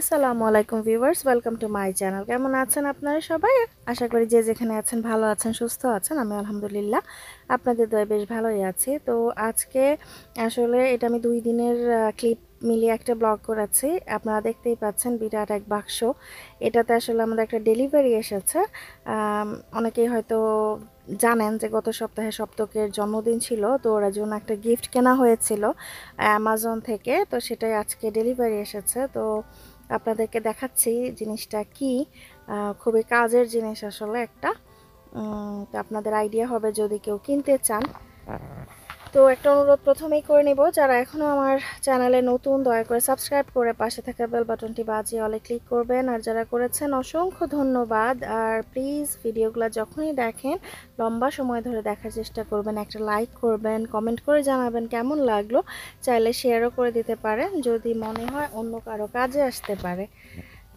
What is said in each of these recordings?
আসসালামু আলাইকুম viewers welcome to my channel কেমন আছেন আপনারা সবাই আশা করি যে যেখানে আছেন ভালো আছেন সুস্থ আছেন আমি আলহামদুলিল্লাহ আপনাদের দয় বেশ ভালোই আছি তো আজকে আসলে এটা আমি দুই দিনের ক্লিপ মিলিয়ে একটা ব্লগ করাচ্ছি আপনারা দেখতেই পাচ্ছেন বিরাট এক বাক্স এটাতে আসলে আমাদের একটা ডেলিভারি এসেছে অনেকেই হয়তো জানেন যে গত সপ্তাহে সপ্তকের জন্মদিন ছিল তো ওরা জন্য একটা গিফট কেনা হয়েছিল অ্যামাজন থেকে তো সেটাই আজকে ডেলিভারি এসেছে তো আপনাদেরকে দেখাচ্ছি জিনিসটা কি খুবই কাজের জিনিস আসলে একটা আপনাদের আইডিয়া হবে যদি কেউ কিনতে চান তো একটা অনুরোধ প্রথমেই করে নেব যারা এখনও আমার চ্যানেলে নতুন দয়া করে সাবস্ক্রাইব করে পাশে থাকা বেল বাটনটি বাজিয়ে অলে ক্লিক করবেন আর যারা করেছেন অসংখ্য ধন্যবাদ আর প্লিজ ভিডিওগুলো যখনই দেখেন লম্বা সময় ধরে দেখার চেষ্টা করবেন একটা লাইক করবেন কমেন্ট করে জানাবেন কেমন লাগলো চাইলে শেয়ারও করে দিতে পারেন যদি মনে হয় অন্য কারো কাজে আসতে পারে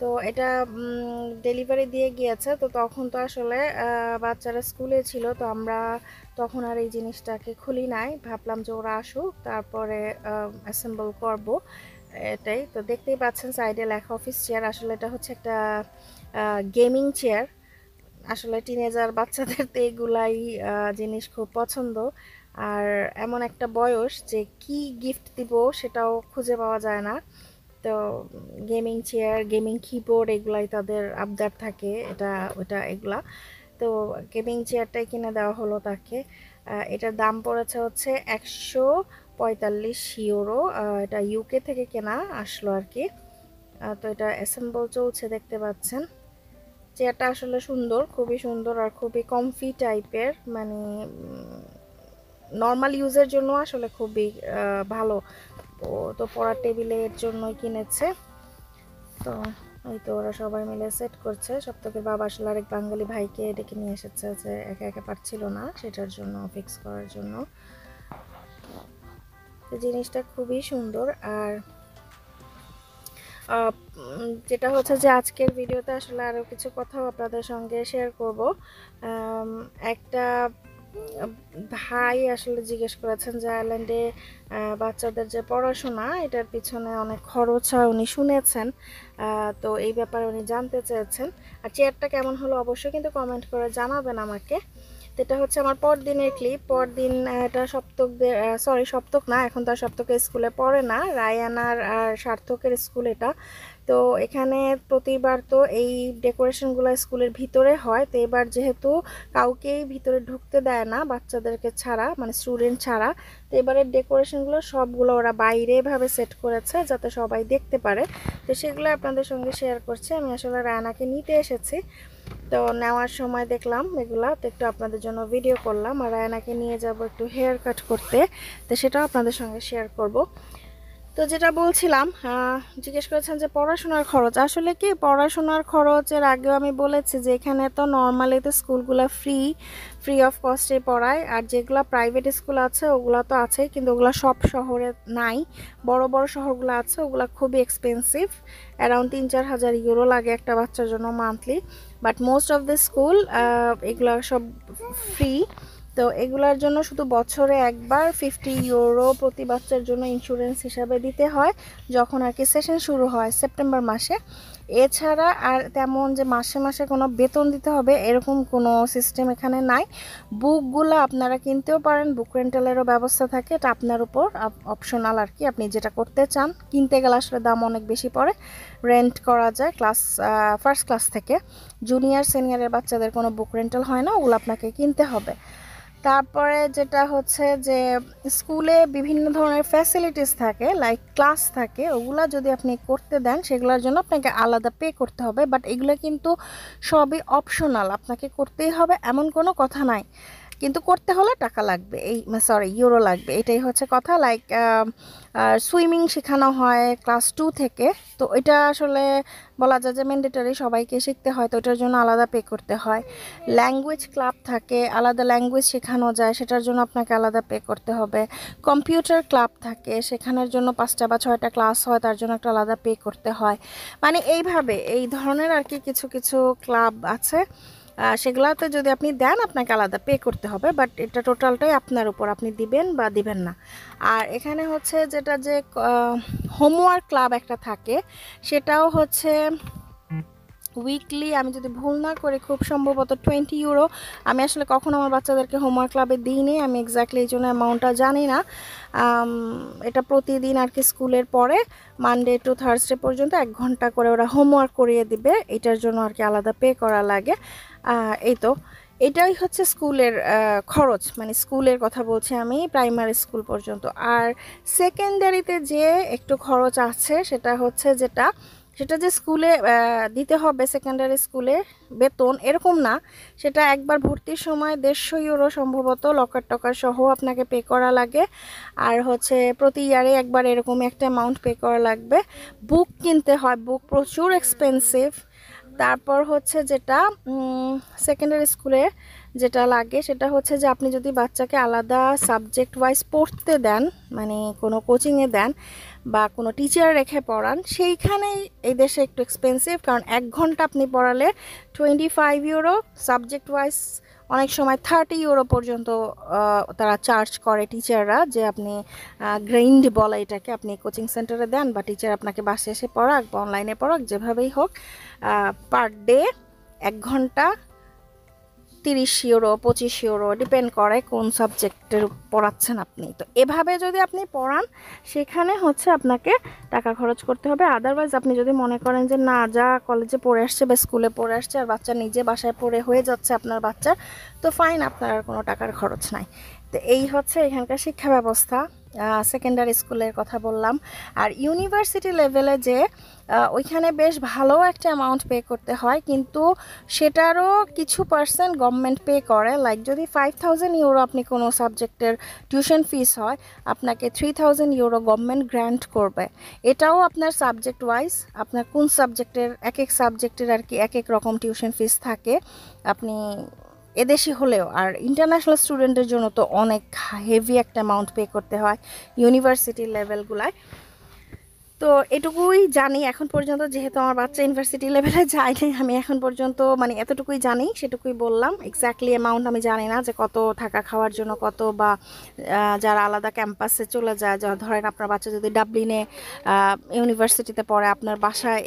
তো এটা ডেলিভারি দিয়ে গিয়েছে তো তখন তো আসলে বাচ্চারা স্কুলে ছিল তো আমরা তখন আর এই জিনিসটাকে খুলি নাই ভাবলাম যে ওরা আসুক তারপরে অ্যাসেম্বল করব এটাই তো দেখতেই পাচ্ছেন সাইডে লেখা অফিস চেয়ার আসলে এটা হচ্ছে একটা গেমিং চেয়ার আসলে টিনেজার বাচ্চাদের তো এগুলাই জিনিস খুব পছন্দ আর এমন একটা বয়স যে কি গিফট দিব সেটাও খুঁজে পাওয়া যায় না তো গেমিং চেয়ার গেমিং কিবোর্ড এগুলাই তাদের আবদার থাকে এটা ওটা এগুলা তো গেমিং চেয়ারটাই কিনে দেওয়া হলো তাকে এটার দাম পড়েছে হচ্ছে একশো পঁয়তাল্লিশ ইউরো এটা ইউকে থেকে কেনা আসলো আর কি তো এটা অ্যাসেম্বল চলছে দেখতে পাচ্ছেন চেয়ারটা আসলে সুন্দর খুবই সুন্দর আর খুবই কমফি টাইপের মানে নর্মাল ইউজের জন্য আসলে খুবই ভালো ও তো পড়ার টেবিলে এর জন্যই কিনেছে তো ওই তো ওরা সবাই মিলে সেট করছে থেকে বাবা আসলে আরেক বাঙালি ভাইকে ডেকে নিয়ে এসেছে যে একা একা পারছিল না সেটার জন্য ফিক্স করার জন্য জিনিসটা খুবই সুন্দর আর যেটা হচ্ছে যে আজকের ভিডিওতে আসলে আরও কিছু কথাও আপনাদের সঙ্গে শেয়ার করব একটা ভাই আসলে জিজ্ঞেস করেছেন যে আয়ারল্যান্ডে বাচ্চাদের যে পড়াশোনা এটার পিছনে অনেক খরচ হয় উনি শুনেছেন তো এই ব্যাপারে উনি জানতে চেয়েছেন আর চেয়ারটা কেমন হলো অবশ্যই কিন্তু কমেন্ট করে জানাবেন আমাকে তো এটা হচ্ছে আমার পরদিনের ক্লিপ পরদিন এটা সপ্তকদের সরি সপ্তক না এখন তো আর সপ্তকে স্কুলে পড়ে না রায়ানার আর সার্থকের স্কুল এটা তো এখানে প্রতিবার তো এই ডেকোরেশনগুলো স্কুলের ভিতরে হয় তো এবার যেহেতু কাউকেই ভিতরে ঢুকতে দেয় না বাচ্চাদেরকে ছাড়া মানে স্টুডেন্ট ছাড়া তো এবারের ডেকোরেশনগুলো সবগুলো ওরা বাইরে এভাবে সেট করেছে যাতে সবাই দেখতে পারে তো সেগুলো আপনাদের সঙ্গে শেয়ার করছে আমি আসলে রায়নাকে নিতে এসেছি তো নেওয়ার সময় দেখলাম এগুলা তো একটু আপনাদের জন্য ভিডিও করলাম আর রায়নাকে নিয়ে যাব একটু হেয়ার কাট করতে তো সেটাও আপনাদের সঙ্গে শেয়ার করব। তো যেটা বলছিলাম জিজ্ঞেস করেছেন যে পড়াশোনার খরচ আসলে কি পড়াশোনার খরচের আগেও আমি বলেছি যে এখানে তো নর্মালি তো স্কুলগুলো ফ্রি ফ্রি অফ কস্টে পড়ায় আর যেগুলো প্রাইভেট স্কুল আছে ওগুলো তো আছে কিন্তু ওগুলো সব শহরে নাই বড় বড় শহরগুলো আছে ওগুলো খুবই এক্সপেন্সিভ অ্যারাউন্ড তিন চার হাজার ইউরো লাগে একটা বাচ্চার জন্য monthly but most of the school এগুলো সব ফ্রি তো এগুলার জন্য শুধু বছরে একবার ফিফটি ইউরো প্রতি বাচ্চার জন্য ইন্স্যুরেন্স হিসাবে দিতে হয় যখন আর কি সেশন শুরু হয় সেপ্টেম্বর মাসে এছাড়া আর তেমন যে মাসে মাসে কোনো বেতন দিতে হবে এরকম কোনো সিস্টেম এখানে নাই বুকগুলো আপনারা কিনতেও পারেন বুক রেন্টালেরও ব্যবস্থা থাকে এটা আপনার উপর অপশনাল আর কি আপনি যেটা করতে চান কিনতে গেলে আসলে দাম অনেক বেশি পড়ে রেন্ট করা যায় ক্লাস ফার্স্ট ক্লাস থেকে জুনিয়র সিনিয়রের বাচ্চাদের কোনো বুক রেন্টাল হয় না ওগুলো আপনাকে কিনতে হবে তারপরে যেটা হচ্ছে যে স্কুলে বিভিন্ন ধরনের ফ্যাসিলিটিস থাকে লাইক ক্লাস থাকে ওগুলা যদি আপনি করতে দেন সেগুলোর জন্য আপনাকে আলাদা পে করতে হবে বাট এগুলো কিন্তু সবই অপশনাল আপনাকে করতেই হবে এমন কোনো কথা নাই কিন্তু করতে হলে টাকা লাগবে এই সরি ইউরো লাগবে এটাই হচ্ছে কথা লাইক সুইমিং শেখানো হয় ক্লাস টু থেকে তো এটা আসলে বলা যায় যে ম্যান্ডেটারি সবাইকে শিখতে হয় তো এটার জন্য আলাদা পে করতে হয় ল্যাঙ্গুয়েজ ক্লাব থাকে আলাদা ল্যাঙ্গুয়েজ শেখানো যায় সেটার জন্য আপনাকে আলাদা পে করতে হবে কম্পিউটার ক্লাব থাকে সেখানের জন্য পাঁচটা বা ছয়টা ক্লাস হয় তার জন্য একটা আলাদা পে করতে হয় মানে এইভাবে এই ধরনের আর কি কিছু কিছু ক্লাব আছে সেগুলাতে যদি আপনি দেন আপনাকে আলাদা পে করতে হবে বাট এটা টোটালটাই আপনার উপর আপনি দিবেন বা দিবেন না আর এখানে হচ্ছে যেটা যে হোমওয়ার্ক ক্লাব একটা থাকে সেটাও হচ্ছে উইকলি আমি যদি ভুল না করে খুব সম্ভবত টোয়েন্টি ইউরো আমি আসলে কখনো আমার বাচ্চাদেরকে হোমওয়ার্ক ক্লাবে দিইনি আমি এক্স্যাক্টলি এই জন্য অ্যামাউন্টটা জানি না এটা প্রতিদিন আর কি স্কুলের পরে মানডে টু থার্সডে পর্যন্ত এক ঘন্টা করে ওরা হোমওয়ার্ক করিয়ে দিবে এটার জন্য আর কি আলাদা পে করা লাগে এই তো এটাই হচ্ছে স্কুলের খরচ মানে স্কুলের কথা বলছি আমি প্রাইমারি স্কুল পর্যন্ত আর সেকেন্ডারিতে যে একটু খরচ আছে সেটা হচ্ছে যেটা সেটা যে স্কুলে দিতে হবে সেকেন্ডারি স্কুলে বেতন এরকম না সেটা একবার ভর্তির সময় দেড়শো ইউরো সম্ভবত লকার টকার সহ আপনাকে পে করা লাগে আর হচ্ছে প্রতি ইয়ারে একবার এরকম একটা অ্যামাউন্ট পে করা লাগবে বুক কিনতে হয় বুক প্রচুর এক্সপেন্সিভ তারপর হচ্ছে যেটা সেকেন্ডারি স্কুলে যেটা লাগে সেটা হচ্ছে যে আপনি যদি বাচ্চাকে আলাদা সাবজেক্ট ওয়াইজ পড়তে দেন মানে কোনো কোচিংয়ে দেন বা কোনো টিচার রেখে পড়ান সেইখানেই এই দেশে একটু এক্সপেন্সিভ কারণ এক ঘন্টা আপনি পড়ালে twenty five euro subject wise অনেক সময় থার্টি ইউরো পর্যন্ত তারা চার্জ করে টিচাররা যে আপনি গ্রেইন্ড বলে এটাকে আপনি কোচিং সেন্টারে দেন বা টিচার আপনাকে বাসে এসে পড়াক বা অনলাইনে পড়াক যেভাবেই হোক পার ডে এক ঘন্টা তিরিশ ইউরো পঁচিশ ইউরো ডিপেন্ড করে কোন সাবজেক্টের পড়াচ্ছেন আপনি তো এভাবে যদি আপনি পড়ান সেখানে হচ্ছে আপনাকে টাকা খরচ করতে হবে আদারওয়াইজ আপনি যদি মনে করেন যে না যা কলেজে পড়ে আসছে বা স্কুলে পড়ে আসছে আর বাচ্চা নিজে বাসায় পড়ে হয়ে যাচ্ছে আপনার বাচ্চা তো ফাইন আপনার আর কোনো টাকার খরচ নাই তো এই হচ্ছে এখানকার শিক্ষা ব্যবস্থা সেকেন্ডারি স্কুলের কথা বললাম আর ইউনিভার্সিটি লেভেলে যে ওইখানে বেশ ভালো একটা অ্যামাউন্ট পে করতে হয় কিন্তু সেটারও কিছু পার্সেন্ট গভর্নমেন্ট পে করে লাইক যদি ফাইভ থাউজেন্ড ইউরো আপনি কোনো সাবজেক্টের টিউশন ফিস হয় আপনাকে three thousand euro government grant করবে এটাও আপনার সাবজেক্ট ওয়াইজ আপনার কোন সাবজেক্টের এক এক সাবজেক্টের আর কি এক এক রকম টিউশন ফিস থাকে আপনি এদেশি হলেও আর ইন্টারন্যাশনাল স্টুডেন্টের জন্য তো অনেক হেভি একটা অ্যামাউন্ট পে করতে হয় ইউনিভার্সিটি লেভেলগুলায় তো এটুকুই জানি এখন পর্যন্ত যেহেতু আমার বাচ্চা ইউনিভার্সিটি লেভেলে যায়নি আমি এখন পর্যন্ত মানে এতটুকুই জানি সেটুকুই বললাম এক্স্যাক্টলি অ্যামাউন্ট আমি জানি না যে কত থাকা খাওয়ার জন্য কত বা যারা আলাদা ক্যাম্পাসে চলে যায় যা ধরেন আপনার বাচ্চা যদি ডাবলিনে ইউনিভার্সিটিতে পড়ে আপনার বাসায়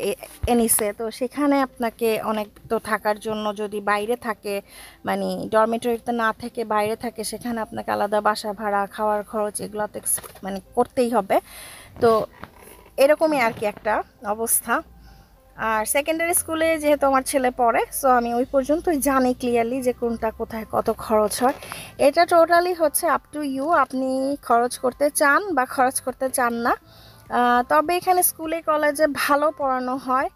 এনিসে তো সেখানে আপনাকে অনেক তো থাকার জন্য যদি বাইরে থাকে মানে ডরমেটরিতে না থেকে বাইরে থাকে সেখানে আপনাকে আলাদা বাসা ভাড়া খাওয়ার খরচ এগুলো তো মানে করতেই হবে তো এরকমই আর কি একটা অবস্থা আর সেকেন্ডারি স্কুলে যেহেতু আমার ছেলে পড়ে সো আমি ওই পর্যন্তই জানি ক্লিয়ারলি যে কোনটা কোথায় কত খরচ হয় এটা টোটালি হচ্ছে আপ টু ইউ আপনি খরচ করতে চান বা খরচ করতে চান না তবে এখানে স্কুলে কলেজে ভালো পড়ানো হয়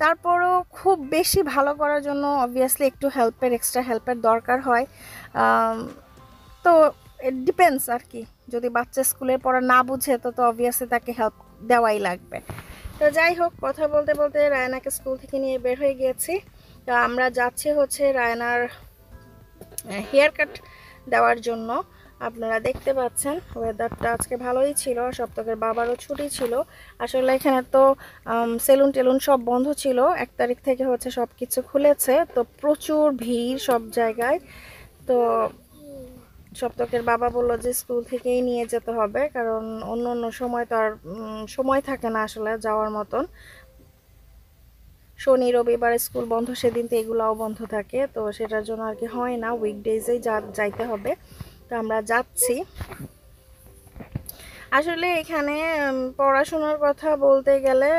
তারপরও খুব বেশি ভালো করার জন্য অবভিয়াসলি একটু হেল্পের এক্সট্রা হেল্পের দরকার হয় তো ডিপেন্ডস আর কি যদি বাচ্চা স্কুলে পড়া না বুঝে তো তো অবভিয়াসলি তাকে হেল্প দেওয়াই লাগবে তো যাই হোক কথা বলতে বলতে রায়নাকে স্কুল থেকে নিয়ে বের হয়ে গিয়েছি তো আমরা যাচ্ছি হচ্ছে রায়নার হেয়ার কাট দেওয়ার জন্য আপনারা দেখতে পাচ্ছেন ওয়েদারটা আজকে ভালোই ছিল সপ্তাহের বাবারও ছুটি ছিল আসলে এখানে তো সেলুন টেলুন সব বন্ধ ছিল এক তারিখ থেকে হচ্ছে সব কিছু খুলেছে তো প্রচুর ভিড় সব জায়গায় তো সপ্তকের বাবা বললো যে স্কুল থেকেই নিয়ে যেতে হবে কারণ অন্য অন্য সময় তো আর সময় থাকে না আসলে যাওয়ার মতন শনি রবিবার স্কুল বন্ধ সেদিন তো এগুলাও বন্ধ থাকে তো সেটার জন্য আর কি হয় না উইকডেজেই যা যাইতে হবে তো আমরা যাচ্ছি আসলে এখানে পড়াশোনার কথা বলতে গেলে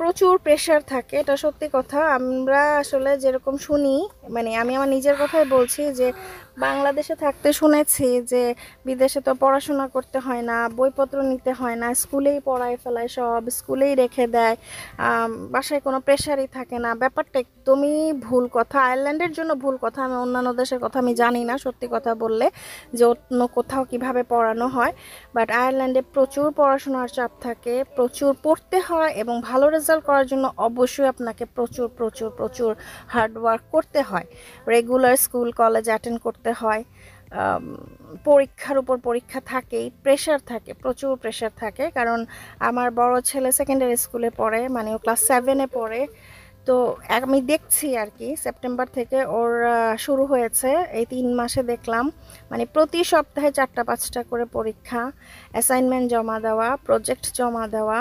প্রচুর প্রেশার থাকে এটা সত্যি কথা আমরা আসলে যেরকম শুনি মানে আমি আমার নিজের কথাই বলছি যে বাংলাদেশে থাকতে শুনেছি যে বিদেশে তো পড়াশোনা করতে হয় না বইপত্র নিতে হয় না স্কুলেই পড়ায় ফেলায় সব স্কুলেই রেখে দেয় বাসায় কোনো প্রেশারই থাকে না ব্যাপারটা একদমই ভুল কথা আয়ারল্যান্ডের জন্য ভুল কথা আমি অন্যান্য দেশের কথা আমি জানি না সত্যি কথা বললে যে অন্য কোথাও কিভাবে পড়ানো হয় বাট আয়ারল্যান্ডে প্রচুর পড়াশোনার চাপ থাকে প্রচুর পড়তে হয় এবং ভালো রেজাল্ট করার জন্য অবশ্যই আপনাকে প্রচুর প্রচুর প্রচুর হার্ডওয়ার্ক করতে হয় রেগুলার স্কুল কলেজ অ্যাটেন্ড করতে থাকতে হয় পরীক্ষার উপর পরীক্ষা থাকেই প্রেশার থাকে প্রচুর প্রেশার থাকে কারণ আমার বড় ছেলে সেকেন্ডারি স্কুলে পড়ে মানে ও ক্লাস সেভেনে পড়ে তো আমি দেখছি আর কি সেপ্টেম্বর থেকে ওর শুরু হয়েছে এই তিন মাসে দেখলাম মানে প্রতি সপ্তাহে চারটা পাঁচটা করে পরীক্ষা অ্যাসাইনমেন্ট জমা দেওয়া প্রজেক্ট জমা দেওয়া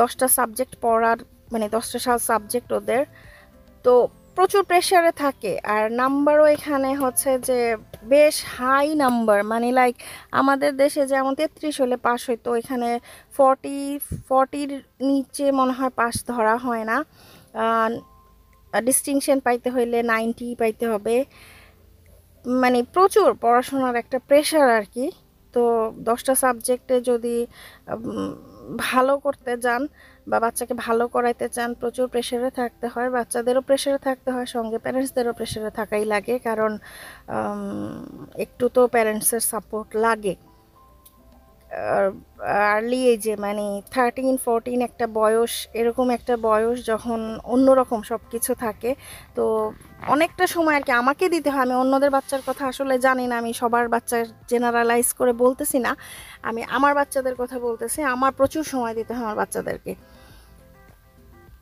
দশটা সাবজেক্ট পড়ার মানে দশটা সাল সাবজেক্ট ওদের তো প্রচুর প্রেশারে থাকে আর নাম্বারও এখানে হচ্ছে যে বেশ হাই নাম্বার মানে লাইক আমাদের দেশে যেমন তেত্রিশ হলে পাস হইতো এখানে ফর্টি ফর্টির নিচে মনে হয় পাস ধরা হয় না ডিস্টিংশন পাইতে হইলে নাইনটি পাইতে হবে মানে প্রচুর পড়াশোনার একটা প্রেশার আর কি তো দশটা সাবজেক্টে যদি ভালো করতে যান বা বাচ্চাকে ভালো করাইতে চান প্রচুর প্রেশারে থাকতে হয় বাচ্চাদেরও প্রেশারে থাকতে হয় সঙ্গে প্যারেন্টসদেরও প্রেশারে থাকাই লাগে কারণ একটু তো প্যারেন্টসের সাপোর্ট লাগে আর্লি এজে মানে থার্টিন ফোরটিন একটা বয়স এরকম একটা বয়স যখন অন্যরকম সব কিছু থাকে তো অনেকটা সময় আর কি আমাকে দিতে হয় আমি অন্যদের বাচ্চার কথা আসলে জানি না আমি সবার বাচ্চার জেনারেলাইজ করে বলতেছি না আমি আমার বাচ্চাদের কথা বলতেছি আমার প্রচুর সময় দিতে হয় আমার বাচ্চাদেরকে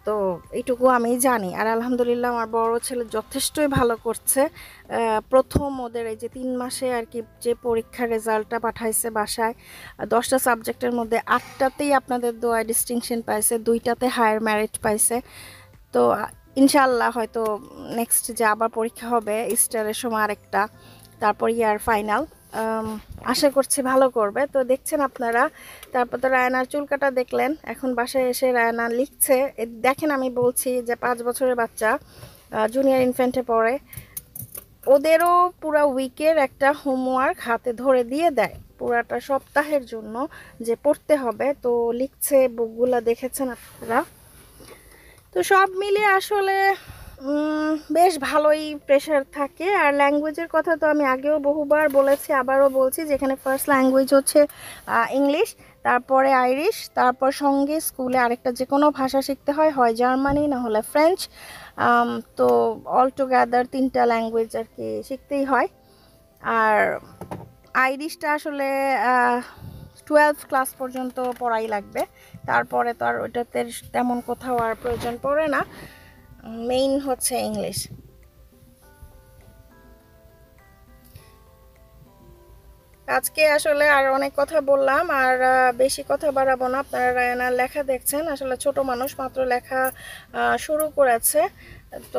তো এইটুকু আমি জানি আর আলহামদুলিল্লাহ আমার বড় ছেলে যথেষ্টই ভালো করছে প্রথম ওদের এই যে তিন মাসে আর কি যে পরীক্ষার রেজাল্টটা পাঠাইছে বাসায় দশটা সাবজেক্টের মধ্যে আটটাতেই আপনাদের দোয়ায় ডিস্টিংশন পাইছে দুইটাতে হায়ার ম্যারিট পাইছে তো ইনশাল্লাহ হয়তো নেক্সট যে আবার পরীক্ষা হবে ইস্টারের সময় আরেকটা তারপর ইয়ার ফাইনাল আশা করছি ভালো করবে তো দেখছেন আপনারা তারপর তো রায়নার চুল কাটা দেখলেন এখন বাসায় এসে রায়না লিখছে দেখেন আমি বলছি যে পাঁচ বছরের বাচ্চা জুনিয়র ইনফ্যান্টে পড়ে ওদেরও পুরা উইকের একটা হোমওয়ার্ক হাতে ধরে দিয়ে দেয় পুরাটা সপ্তাহের জন্য যে পড়তে হবে তো লিখছে বুকগুলা দেখেছেন আপনারা তো সব মিলিয়ে আসলে বেশ ভালোই প্রেশার থাকে আর ল্যাঙ্গুয়েজের কথা তো আমি আগেও বহুবার বলেছি আবারও বলছি যেখানে ফার্স্ট ল্যাঙ্গুয়েজ হচ্ছে ইংলিশ তারপরে আইরিশ তারপর সঙ্গে স্কুলে আরেকটা যে কোনো ভাষা শিখতে হয় হয় জার্মানি না হলে ফ্রেঞ্চ তো অল টুগেদার তিনটা ল্যাঙ্গুয়েজ আর কি শিখতেই হয় আর আইরিশটা আসলে টুয়েলভ ক্লাস পর্যন্ত পড়াই লাগবে তারপরে তো আর ওইটাতে তেমন কোথাও আর প্রয়োজন পড়ে না মেইন হচ্ছে ইংলিশ আজকে আসলে আর অনেক কথা বললাম আর বেশি কথা বাড়াবো না আপনারা রায়নার লেখা দেখছেন আসলে ছোট মানুষ মাত্র লেখা শুরু করেছে তো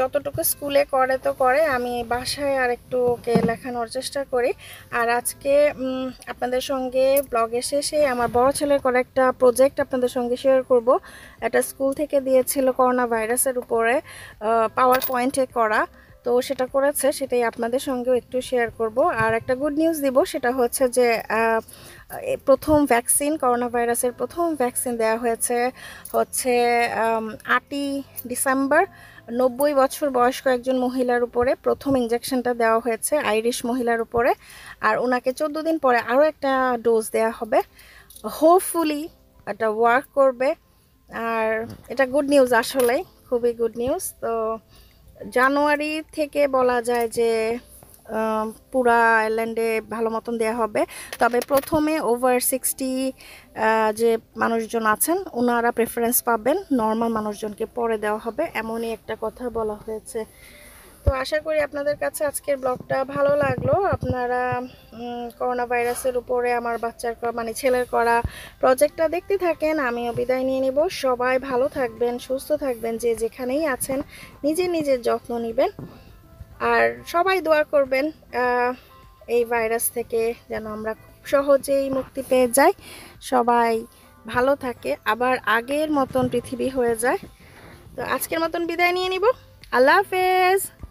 যতটুকু স্কুলে করে তো করে আমি বাসায় আর একটু ওকে লেখানোর চেষ্টা করি আর আজকে আপনাদের সঙ্গে ব্লগের শেষে আমার বড় ছেলের করে একটা প্রজেক্ট আপনাদের সঙ্গে শেয়ার করব এটা স্কুল থেকে দিয়েছিল করোনা ভাইরাসের উপরে পাওয়ার পয়েন্টে করা তো সেটা করেছে সেটাই আপনাদের সঙ্গেও একটু শেয়ার করব আর একটা গুড নিউজ দিব সেটা হচ্ছে যে প্রথম ভ্যাকসিন করোনা ভাইরাসের প্রথম ভ্যাকসিন দেওয়া হয়েছে হচ্ছে আটই ডিসেম্বর নব্বই বছর বয়স্ক একজন মহিলার উপরে প্রথম ইঞ্জেকশনটা দেওয়া হয়েছে আইরিশ মহিলার উপরে আর ওনাকে চোদ্দো দিন পরে আরও একটা ডোজ দেয়া হবে হোপফুলি এটা ওয়ার্ক করবে আর এটা গুড নিউজ আসলে খুবই গুড নিউজ তো জানুয়ারি থেকে বলা যায় যে পুরা আয়ারল্যান্ডে ভালো মতন দেওয়া হবে তবে প্রথমে ওভার সিক্সটি যে মানুষজন আছেন ওনারা প্রেফারেন্স পাবেন নর্মাল মানুষজনকে পরে দেওয়া হবে এমনই একটা কথা বলা হয়েছে তো আশা করি আপনাদের কাছে আজকের ব্লগটা ভালো লাগলো আপনারা করোনা ভাইরাসের উপরে আমার বাচ্চার মানে ছেলের করা প্রজেক্টটা দেখতে থাকেন আমিও বিদায় নিয়ে নিব সবাই ভালো থাকবেন সুস্থ থাকবেন যে যেখানেই আছেন নিজে নিজের যত্ন নেবেন আর সবাই দোয়া করবেন এই ভাইরাস থেকে যেন আমরা খুব সহজেই মুক্তি পেয়ে যাই সবাই ভালো থাকে আবার আগের মতন পৃথিবী হয়ে যায় তো আজকের মতন বিদায় নিয়ে নিব আল্লাহ হাফেজ